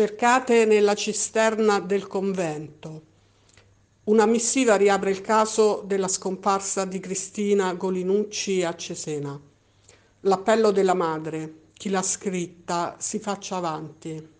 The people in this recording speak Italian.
Cercate nella cisterna del convento. Una missiva riapre il caso della scomparsa di Cristina Golinucci a Cesena. L'appello della madre, chi l'ha scritta, si faccia avanti.